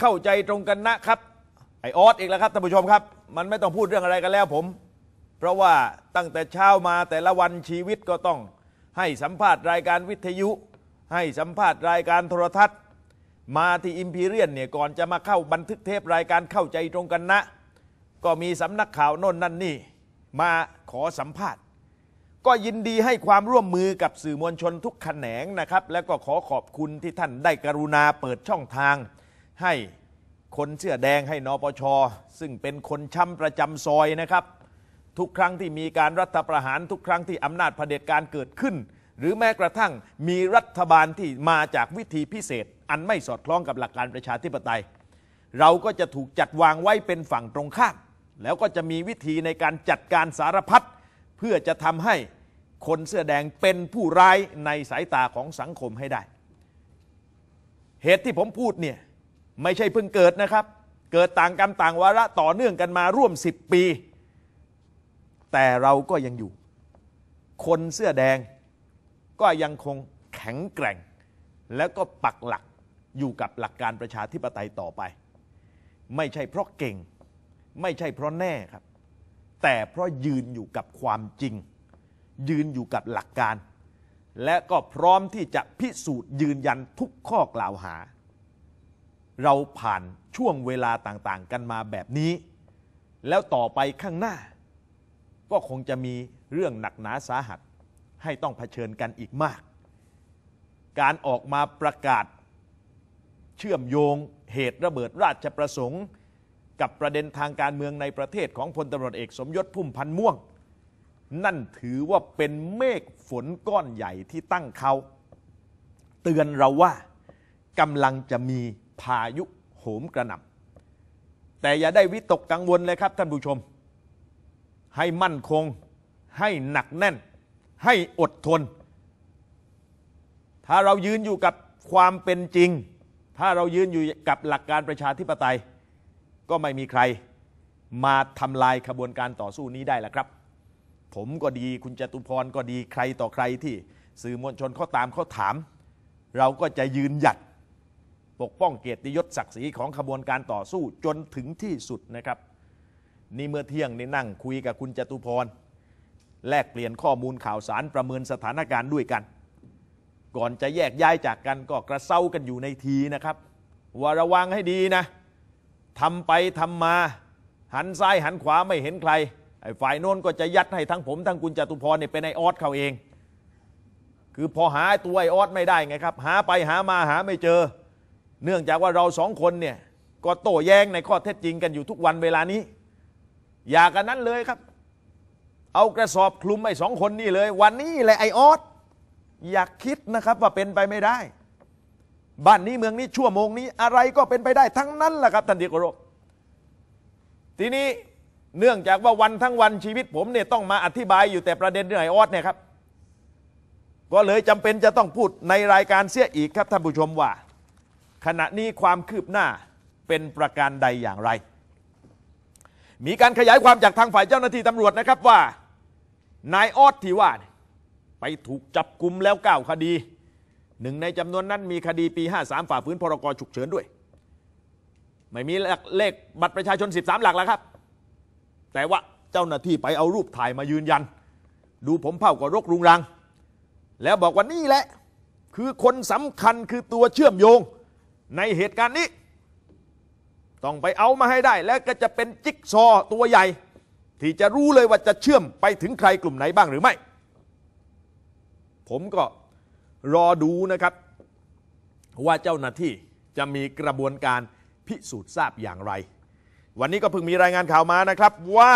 เข้าใจตรงกันนะครับไอออสอีกแล้วครับท่านผู้ชมครับ มันไม่ต้องพูดเรื่องอะไรกันแล้วผม เพราะว่าตั้งแต่เช้ามาแต่ละวันชีวิตก็ต้องให้สัมภาษณ์รายการวิทยุ ให้สัมภาษณ์รายการโทรทัศน์ มาที่อิมพีเรียนเนี่ยก่อนจะมาเข้าบันทึกเทปรายการเข้าใจตรงกันนะ ก็มีสำนักข่าวโน่นนั่นนี่ มาขอสัมภาษณ์ ก็ยินดีให้ความร่วมมือกับสื่อมวลชนทุกแขนงนะครับ และก็ขอขอบคุณที่ท่านได้กรุณาเปิดช่องทางให้คนเสื้อแดงให้นปช ซึ่งเป็นคนช้ำประจำซอยนะครับ ทุกครั้งที่มีการรัฐประหารทุกครั้งที่อำนาจเผด็จการเกิดขึ้น หรือแม้กระทั่งมีรัฐบาลที่มาจากวิธีพิเศษ อันไม่สอดคล้องกับหลักการประชาธิปไตย เราก็จะถูกจัดวางไว้เป็นฝั่งตรงข้ามแล้วก็จะมีวิธีในการจัดการสารพัดเพื่อจะทำให้คนเสื้อแดงเป็นผู้ร้ายในสายตาของสังคมให้ได้ เหตุที่ผมพูดเนี่ยไม่ใช่เพิ่งเกิดนะครับ เกิดต่างกรรมต่างวาระต่อเนื่องกันมาร่วม10ปี แต่เราก็ยังอยู่ คนเสื้อแดงก็ยังคงแข็งแกร่ง แล้วก็ปักหลักอยู่กับหลักการประชาธิปไตยต่อไป ไม่ใช่เพราะเก่ง ไม่ใช่เพราะแน่ครับ แต่เพราะยืนอยู่กับความจริง ยืนอยู่กับหลักการ และก็พร้อมที่จะพิสูจน์ยืนยันทุกข้อกล่าวหาเราผ่านช่วงเวลาต่างๆ กันมาแบบนี้ แล้วต่อไปข้างหน้าก็คงจะมีเรื่องหนักหนาสาหัส ให้ต้องเผชิญกันอีกมาก การออกมาประกาศเชื่อมโยงเหตุระเบิดราชประสงค์กับประเด็นทางการเมืองในประเทศของพลตำรวจเอกสมยศพุ่มพันธ์ม่วง นั่นถือว่าเป็นเมฆฝนก้อนใหญ่ที่ตั้งเขา เตือนเราว่ากำลังจะมีพายุโหมกระหน่ำแต่อย่าได้วิตกกังวลเลยครับท่านผู้ชม ให้มั่นคง ให้หนักแน่น ให้อดทน ถ้าเรายืนอยู่กับความเป็นจริง ถ้าเรายืนอยู่กับหลักการประชาธิปไตย ก็ไม่มีใคร มาทำลายขบวนการต่อสู้นี้ได้ละครับ ผมก็ดีคุณจตุพรก็ดีใครต่อใครที่สื่อมวลชนเขาตามเขาถาม เราก็จะยืนหยัดปกป้องเกียรติยศศักดิ์ศรีของขบวนการต่อสู้จนถึงที่สุดนะครับ นี่เมื่อเที่ยงนี่นั่งคุยกับคุณจตุพรแลกเปลี่ยนข้อมูลข่าวสารประเมินสถานการณ์ด้วยกัน ก่อนจะแยกย้ายจากกันก็กระเซ้ากันอยู่ในทีนะครับว่าระวังให้ดีนะทำไปทำมาหันซ้ายหันขวาไม่เห็นใครไอ้ฝ่ายโน้นก็จะยัดให้ทั้งผมทั้งคุณจตุพรเนี่ยเป็นไอออสเขาเอง คือพอหาตัวไอออสไม่ได้ไงครับ หาไปหามาหาไม่เจอเนื่องจากว่าเราสองคนเนี่ยก็โต้แย้งในข้อเท็จจริงกันอยู่ทุกวันเวลานี้ อย่ากันนั้นเลยครับ เอากระสอบคลุมไอ้สองคนนี่เลย วันนี้แหละไอออสอยากคิดนะครับว่าเป็นไปไม่ได้บ้านนี้เมืองนี้ชั่วโมงนี้อะไรก็เป็นไปได้ทั้งนั้นแหละครับท่านดีกรบทีนี้เนื่องจากว่าวันทั้งวันชีวิตผมเนี่ยต้องมาอธิบายอยู่แต่ประเด็นเรื่องไอออสเนี่ยครับ ก็เลยจำเป็นจะต้องพูดในรายการเสียอีกครับท่านผู้ชมว่าขณะนี้ความคืบหน้าเป็นประการใดอย่างไร มีการขยายความจากทางฝ่ายเจ้าหน้าที่ตำรวจนะครับว่า นายออดที่ว่าไปถูกจับกลุมแล้วเก้าคดีหนึ่งในจำนวนนั้นมีคดีปี 53 ฝ่าฝืนพรกฉุกเฉินด้วย ไม่มีเลขบัตรประชาชน 13 หลักแล้วครับ แต่ว่าเจ้าหน้าที่ไปเอารูปถ่ายมายืนยัน ดูผมเผ่ากับรกรุงรัง แล้วบอกว่านี่แหละคือคนสำคัญคือตัวเชื่อมโยงในเหตุการณ์นี้ ต้องไปเอามาให้ได้ แล้วก็จะเป็นจิ๊กซอตัวใหญ่ ที่จะรู้เลยว่าจะเชื่อมไปถึงใครกลุ่มไหนบ้างหรือไม่ ผมก็รอดูนะครับ ว่าเจ้าหน้าที่จะมีกระบวนการพิสูจน์ทราบอย่างไร วันนี้ก็เพิ่งมีรายงานข่าวมานะครับว่า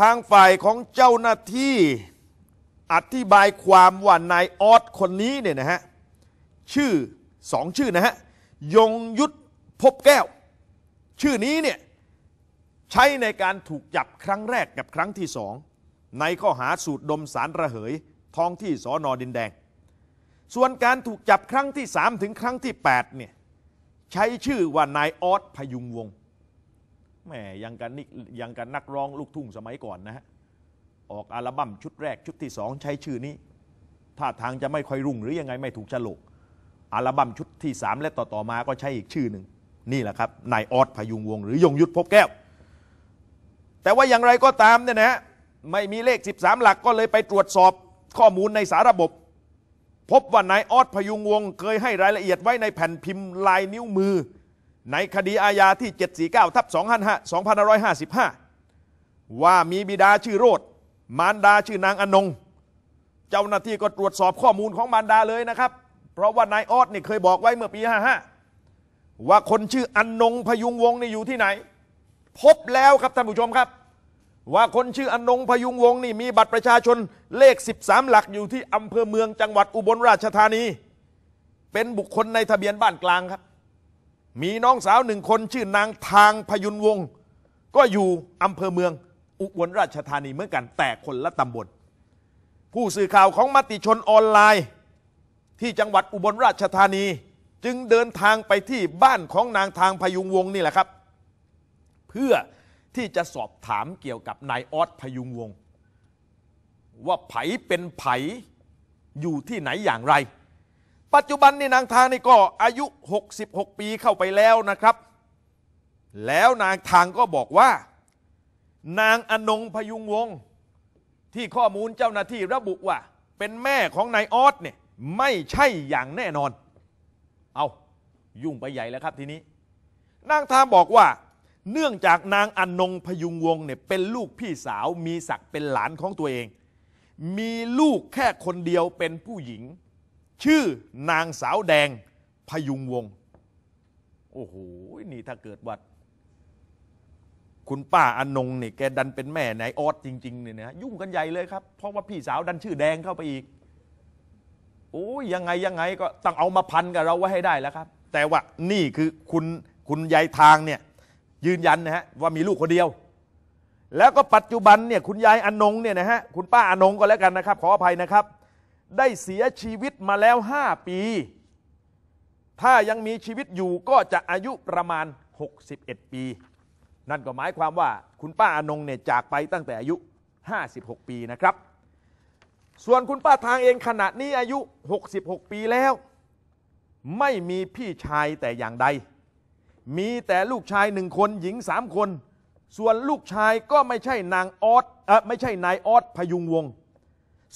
ทางฝ่ายของเจ้าหน้าที่อธิบายความว่านายออสคนนี้เนี่ยนะฮะชื่อสองชื่อนะฮะ ยงยุทธพบแก้ว ชื่อนี้เนี่ยใช้ในการถูกจับครั้งแรกกับครั้งที่สองใน ข้อหาสูตรดมสารระเหย ท้องที่สอนอดิน แดง ส่วนการถูกจับครั้งที่มถึงครั้งที่8เนี่ยใช้ชื่อว่านายออสพยุงวง แหมยังกันนิกยังกันนักร้องลูกทุ่ง สมัยก่อนนะฮะ ออกอัลบั้มชุดแรกชุดที่สองใช้ชื่อนี้ท่าทางจะไม่ค่อยรุ่งหรือยังไงไม่ถูกฉลกอัลบั้มชุดที่ 3 และต่ออมาก็ใช้อีกชื่อหนึ่งนี่แหละครับนายออดพยุงวง หรือยงยุทธพบแก้ว แต่ว่าอย่างไรก็ตามเนี่ยนะ ไม่มีเลข 13 หลักก็เลยไปตรวจสอบข้อมูลในสาระบบ พบว่านายออดพยุงวงเคยให้รายละเอียดไว้ในแผ่นพิมพ์ลายนิ้วมือ ในคดีอาญาที่ 749ทับ2555 ว่ามีบิดาชื่อโรดมารดาชื่อนางอนงเจ้าหน้าที่ก็ตรวจสอบข้อมูลของมารดาเลยนะครับเพราะว่านายออสเนี่ยเคยบอกไว้เมื่อปี 55 ว่าคนชื่ออันนงพยุงวงนี่อยู่ที่ไหน พบแล้วครับท่านผู้ชมครับ ว่าคนชื่ออันนงพยุงวงนี่มีบัตรประชาชนเลข 13 หลักอยู่ที่อำเภอเมืองจังหวัดอุบลราชธานี เป็นบุคคลในทะเบียนบ้านกลางครับ มีน้องสาวหนึ่งคนชื่อนางทางพยุงวงก็อยู่อำเภอเมืองอุบลราชธานีเหมือนกันแต่คนละตำบลผู้สื่อข่าวของมติชนออนไลน์ที่จังหวัดอุบลราชธานีจึงเดินทางไปที่บ้านของนางทางพยุงวง นี่แหละครับ เพื่อที่จะสอบถามเกี่ยวกับนายออสพยุงวง ว่าไผเป็นไผอยู่ที่ไหนอย่างไร ปัจจุบันนี่นางทางนี่ก็อายุ 66 ปีเข้าไปแล้วนะครับ แล้วนางทางก็บอกว่านางอนงพยุงวงที่ข้อมูลเจ้าหน้าที่ระบุว่าเป็นแม่ของนายออสเนี่ยไม่ใช่อย่างแน่นอน เอายุ่งไปใหญ่แล้วครับทีนี้นางทามบอกว่า เนื่องจากนางอันนงพยุงวงเนี่ยเป็นลูกพี่สาวมีศักดิ์เป็นหลานของตัวเอง มีลูกแค่คนเดียวเป็นผู้หญิง ชื่อนางสาวแดงพยุงวงโอ้โหนี่ถ้าเกิดวัด คุณป้าอนงเนี่ยแกดันเป็นแม่นายออดจริงๆเนี่ยนะยุ่งกันใหญ่เลยครับ เพราะว่าพี่สาวดันชื่อแดงเข้าไปอีกอ้ยยังไงยังไงก็ต้องเอามาพันกับเราไว้ให้ได้แล้วครับ แต่ว่านี่คือคุณคุณยายทางเนี่ยยืนยันนะฮะว่ามีลูกคนเดียว แล้วก็ปัจจุบันเนี่ยคุณยายอนงเนี่ยนะฮะคุณป้าอนงก็แล้วกันนะครับขออภัยนะครับ ได้เสียชีวิตมาแล้ว 5 ปี ถ้ายังมีชีวิตอยู่ก็จะอายุประมาณ 61 ปี นั่นก็หมายความว่าคุณป้าอนงเนี่ยจากไปตั้งแต่อายุ 56 ปีนะครับส่วนคุณป้าทางเองขณะนี้อายุ 66 ปีแล้ว ไม่มีพี่ชายแต่อย่างใด มีแต่ลูกชายหนึ่งคนหญิงสามคน ส่วนลูกชายก็ไม่ใช่นางออสเออไม่ใช่นายออสพยุงวง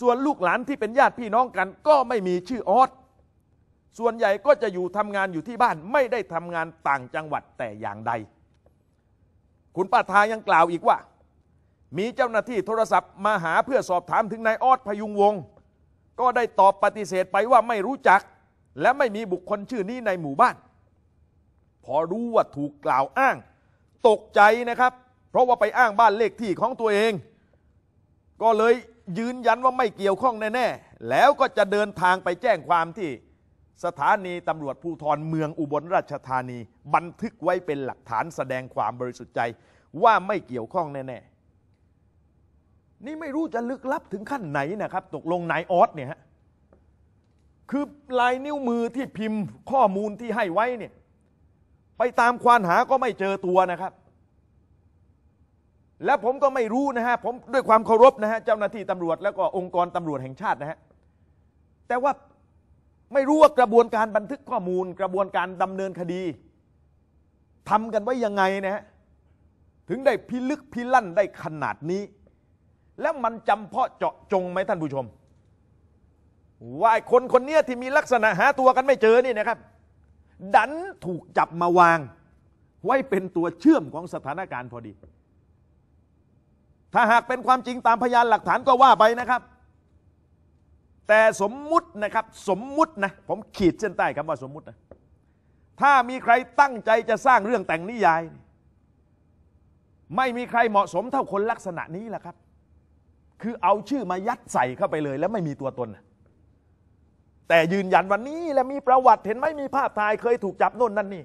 ส่วนลูกหลานที่เป็นญาติพี่น้องกันก็ไม่มีชื่อออสส่วนใหญ่ก็จะอยู่ทำงานอยู่ที่บ้านไม่ได้ทำงานต่างจังหวัดแต่อย่างใด คุณป้าทายังกล่าวอีกว่ามีเจ้าหน้าที่โทรศัพท์มาหาเพื่อสอบถาม ถึงนายออดพยุงวง ก็ได้ตอบปฏิเสธไปว่าไม่รู้จักและไม่มีบุคคลชื่อนี้ในหมู่บ้าน พอรู้ว่าถูกกล่าวอ้าง ตกใจนะครับ เพราะว่าไปอ้างบ้านเลขที่ของตัวเอง ก็เลยยืนยันว่าไม่เกี่ยวข้องแน่ ๆ แล้วก็จะเดินทางไปแจ้งความที่สถานีตำรวจภูธรเมืองอุบลราชธานีบันทึกไว้เป็นหลักฐานแสดงความบริสุทธิ์ใจว่าไม่เกี่ยวข้องแน่ๆนี่ไม่รู้จะลึกลับถึงขั้นไหนนะครับ ตกลงนายออสเนี่ยฮะคือลายนิ้วมือที่พิมพ์ข้อมูลที่ให้ไว้เนี่ยไปตามควานหาก็ไม่เจอตัวนะครับ และผมก็ไม่รู้นะฮะผมด้วยความเคารพนะฮะเจ้าหน้าที่ตำรวจแล้วก็องค์กรตำรวจแห่งชาตินะฮะแต่ว่าไม่รู้ว่ากระบวนการบันทึกข้อมูล กระบวนการดำเนินคดีทำกันไว้ยังไงนะฮะถึงได้พิลึกพิลั่นได้ขนาดนี้แล้วมันจำเพาะเจาะจงไหมท่านผู้ชม ว่าคนคนนี้ที่มีลักษณะหาตัวกันไม่เจอนี่นะครับ ดันถูกจับมาวาง ไว้เป็นตัวเชื่อมของสถานการณ์พอดี ถ้าหากเป็นความจริงตามพยานหลักฐานก็ว่าไปนะครับ แต่สมมุตินะครับสมมุตินะผมขีดเส้นใต้คำว่าสมมุตินะถ้ามีใครตั้งใจจะสร้างเรื่องแต่งนิยาย ไม่มีใครเหมาะสมเท่าคนลักษณะนี้แหละครับคือเอาชื่อมายัดใส่เข้าไปเลย แล้วไม่มีตัวตน แต่ยืนยันวันนี้และมีประวัติเห็นไหมมีภาพถ่ายเคยถูกจับโน่นนั่นนี่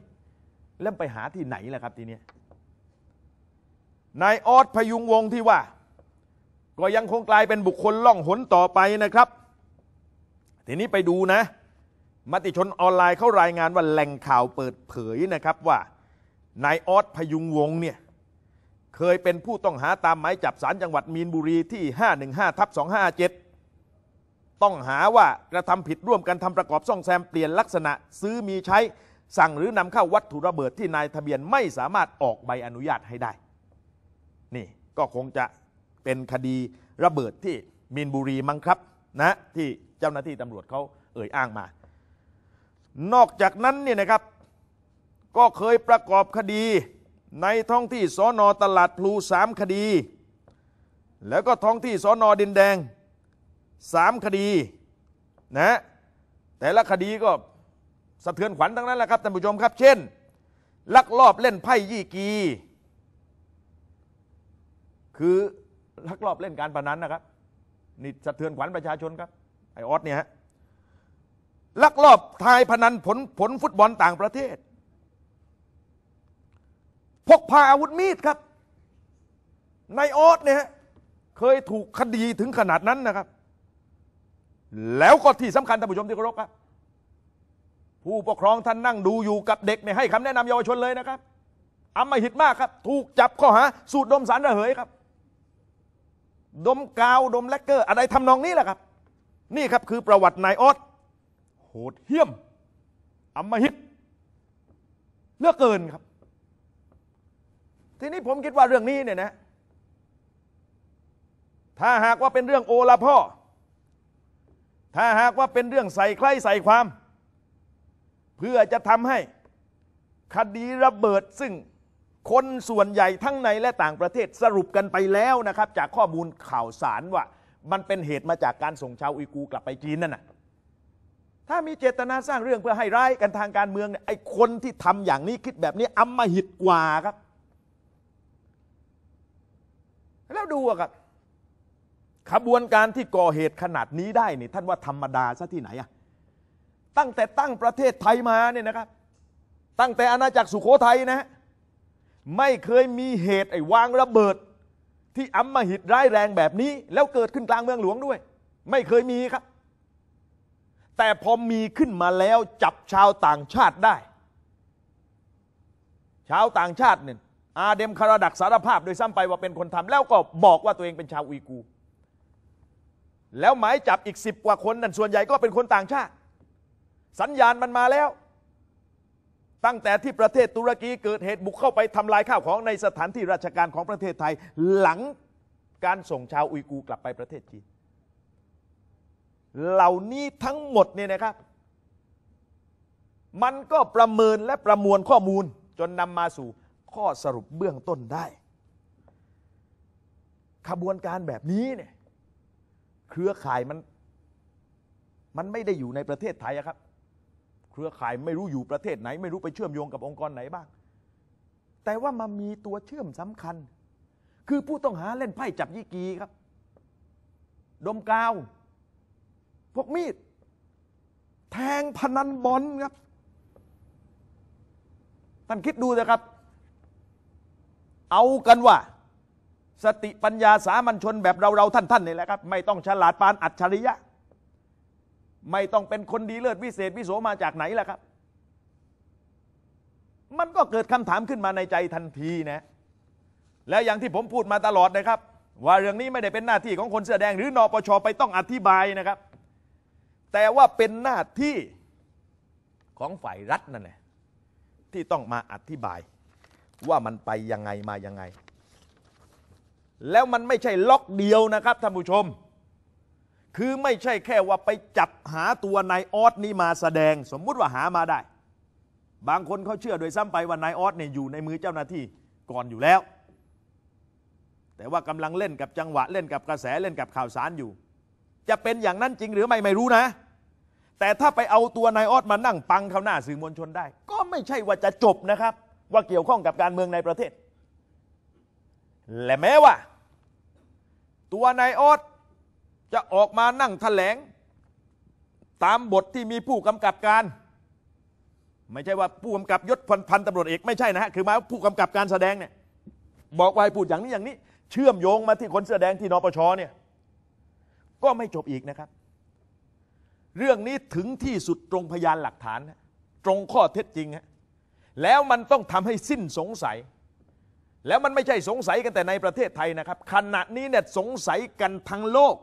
แล้วไปหาที่ไหนแล้วครับทีนี้นายออสพยุงวงที่ว่า ก็ยังคงกลายเป็นบุคคลล่องหนต่อไปนะครับ ทีนี้ไปดูนะมติชนออนไลน์เข้ารายงานว่าแหล่งข่าวเปิดเผยนะครับ ว่านายออสพยุงวงเนี่ยเคยเป็นผู้ต้องหาตามหมายจับสารจังหวัดมีนบุรีที่ 515 ทับ 257 ต้องหาว่ากระทำผิดร่วมกันทำประกอบซ่องแซมเปลี่ยนลักษณะซื้อมีใช้สั่งหรือนำเข้าวัตถุระเบิดที่นายทะเบียนไม่สามารถออกใบอนุญาตให้ได้ นี่ก็คงจะเป็นคดีระเบิดที่มีนบุรีมั้งครับนะที่เจ้าหน้าที่ตำรวจเขาเอ่ยอ้างมา นอกจากนั้นเนี่ยนะครับก็เคยประกอบคดีในท้องที่สอนอตลาดพลูสามคดี แล้วก็ท้องที่สอนอดินแดงสามคดีนะแต่ละคดีก็สะเทือนขวัญทั้งนั้นแหละครับท่านผู้ชมครับเช่น ลักลอบเล่นไพ่ยี่กี คือลักลอบเล่นการพนันนะครับนี่สะเทือนขวัญประชาชนครับไอออสเนี่ยฮะลักลอบทายพนันผลผลฟุตบอลต่างประเทศพกพาอาวุธมีดครับนายออสเนี่ยเคยถูกคดีถึงขนาดนั้นนะครับ แล้วก็ที่สำคัญ ท่านผู้ชมที่เคารพครับ ผู้ปกครองท่านนั่งดูอยู่กับเด็กเนี่ยให้คำแนะนำเยาวชนเลยนะครับอำมหิตมากครับถูกจับข้อหา สูดดมสารระเหยครับดมกาวดมแลกเกอร์ อะไรทำนองนี้แหละครับ นี่ครับคือประวัตินายออส โหดเหี้ยมอำมหิตเลือกเกินครับทีนี้ผมคิดว่าเรื่องนี้เนี่ยนะ ถ้าหากว่าเป็นเรื่องโอละพ่อ ถ้าหากว่าเป็นเรื่องใส่ใครใส่ความ เพื่อจะทำให้คดีระเบิดซึ่งคนส่วนใหญ่ทั้งในและต่างประเทศสรุปกันไปแล้วนะครับ จากข้อมูลข่าวสารว่า มันเป็นเหตุมาจากการส่งชาวอีกู กลับไปจีนนั่นนะถ้ามีเจตนาสร้างเรื่องเพื่อให้ร้ายกันทางการเมืองเนี่ย ไอ้คนที่ทำอย่างนี้คิดแบบนี้อัมมหิตกว่าครับแล้วดูอะครับขบวนการที่ก่อเหตุขนาดนี้ได้นี่ท่านว่าธรรมดาซะที่ไหนอะตั้งแต่ตั้งประเทศไทยมาเนี่ยนะครับ ตั้งแต่อาณาจักรสุโขทัยนะ ไม่เคยมีเหตุไอ้วางระเบิดที่อัมมหิตร้ายแรงแบบนี้ แล้วเกิดขึ้นกลางเมืองหลวงด้วย ไม่เคยมีครับ แต่พอมีขึ้นมาแล้วจับชาวต่างชาติได้ ชาวต่างชาติเนี่ยอาเดมคาราดักสารภาพโดยซ้ำไปว่าเป็นคนทำแล้วก็บอกว่าตัวเองเป็นชาวอุยกู แล้วหมายจับอีกสิบกว่าคน นั่นส่วนใหญ่ก็เป็นคนต่างชาติสัญญาณมันมาแล้ว ตั้งแต่ที่ประเทศตุรกีเกิดเหตุบุกเข้าไปทำลายข้าวของในสถานที่ราชการของประเทศไทยหลังการส่งชาวอุยกูกลับไปประเทศจีนเหล่านี้ทั้งหมดเนี่ยนะครับ มันก็ประเมินและประมวลข้อมูลจนนำมาสู่ข้อสรุปเบื้องต้นได้ ขบวนการแบบนี้เนี่ยเครือข่ายมันมันไม่ได้อยู่ในประเทศไทยครับ เครือข่ายไม่รู้อยู่ประเทศไหน ไม่รู้ไปเชื่อมโยงกับองค์กรไหนบ้าง แต่ว่ามันมีตัวเชื่อมสำคัญ คือผู้ต้องหาเล่นไพ่จับยี่กีครับ ดมกาว พวกมีดแทงพนันบอลครับท่านคิดดูนะครับเอากันว่าสติปัญญาสามัญชนแบบเราเราท่านท่านนี่แหละครับ ไม่ต้องฉลาดปานอัจฉริยะ ไม่ต้องเป็นคนดีเลิศ วิเศษ วิโสมาจากไหน ล่ะครับ มันก็เกิดคำถามขึ้นมาในใจทันทีนะ แล้วอย่างที่ผมพูดมาตลอดนะครับ ว่าเรื่องนี้ไม่ได้เป็นหน้าที่ของคนเสื้อแดง หรือนอปช ไปต้องอธิบายนะครับ แต่ว่าเป็นหน้าที่ของฝ่ายรัฐนั่นแหละที่ต้องมาอธิบายว่ามันไปยังไงมายังไง แล้วมันไม่ใช่ล็อกเดียวนะครับท่านผู้ชม คือไม่ใช่แค่ว่าไปจับหาตัวนายออสนี่มาแสดง สมมุติว่าหามาได้ บางคนเขาเชื่อโดยซ้ำไปว่านายออสเนี่ยอยู่ในมือเจ้าหน้าที่ก่อนอยู่แล้ว แต่ว่ากำลังเล่นกับจังหวะเล่นกับกระแสเล่นกับข่าวสารอยู่ จะเป็นอย่างนั้นจริง หรือไม่ไม่รู้นะ แต่ถ้าไปเอาตัวนายออสมานั่งปังเขาหน้าสื่อมวลชนได้ ก็ไม่ใช่ว่าจะจบนะครับว่าเกี่ยวข้องกับการเมืองในประเทศ และแม้ว่า ตัวนายออสจะออกมานั่งถแถลง ตามบทที่มีผู้กำกับการ ไม่ใช่ว่าผู้กำกับยศพันพันตำรวจเอกไม่ใช่นะฮะ คือมาผู้กำกับการแสดงเนี่ยบอกว่าให้พูดอย่างนี้อย่างนี้ เชื่อมโยงมาที่คนแสดงที่นปชเนี่ยก็ไม่จบอีกนะครับ เรื่องนี้ถึงที่สุดตรงพยานหลักฐาน ตรงข้อเท็จจริงฮะแล้วมันต้องทำให้สิ้นสงสัย แล้วมันไม่ใช่สงสัยกันแต่ในประเทศไทยนะครับ ขณะนี้เนี่ยสงสัยกันทั้งโลก